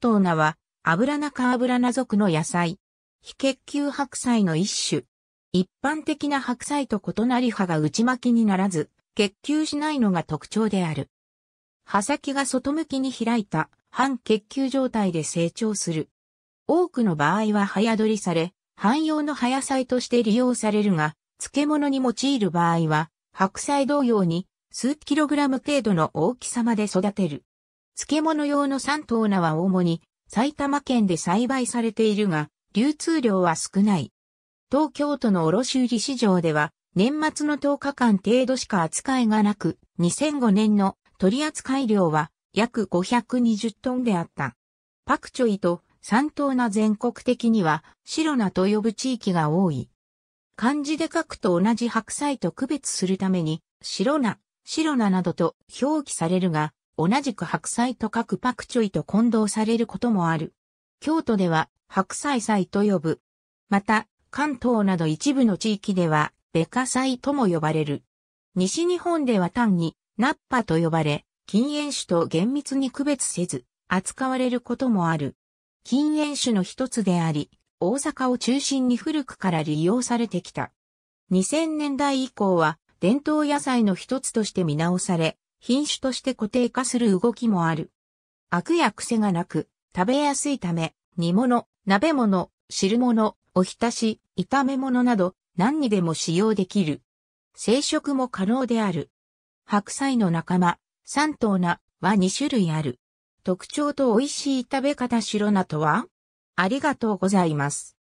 トーナは、油ブラナ科属の野菜。非結球白菜の一種。一般的な白菜と異なり葉が内巻きにならず、結球しないのが特徴である。葉先が外向きに開いた半結球状態で成長する。多くの場合は早取りされ、汎用の葉野菜として利用されるが、漬物に用いる場合は、白菜同様に数キログラム程度の大きさまで育てる。漬物用の三等菜は主に埼玉県で栽培されているが、流通量は少ない。東京都の卸売市場では、年末の10日間程度しか扱いがなく、2005年の取扱量は約520トンであった。パクチョイと三等菜全国的には白菜と呼ぶ地域が多い。漢字で書くと同じ白菜と区別するために、白菜、白菜などと表記されるが、同じく白菜と書くパクチョイと混同されることもある。京都では白菜菜と呼ぶ。また、関東など一部の地域では、ベカ菜とも呼ばれる。西日本では単に、ナッパと呼ばれ、禁煙種と厳密に区別せず、扱われることもある。禁煙種の一つであり、大阪を中心に古くから利用されてきた。2000年代以降は、伝統野菜の一つとして見直され、品種として固定化する動きもある。悪や癖がなく、食べやすいため、煮物、鍋物、汁物、おひたし、炒め物など、何にでも使用できる。生殖も可能である。白菜の仲間、三等菜は2種類ある。特徴と美味しい食べ方白菜とはありがとうございます。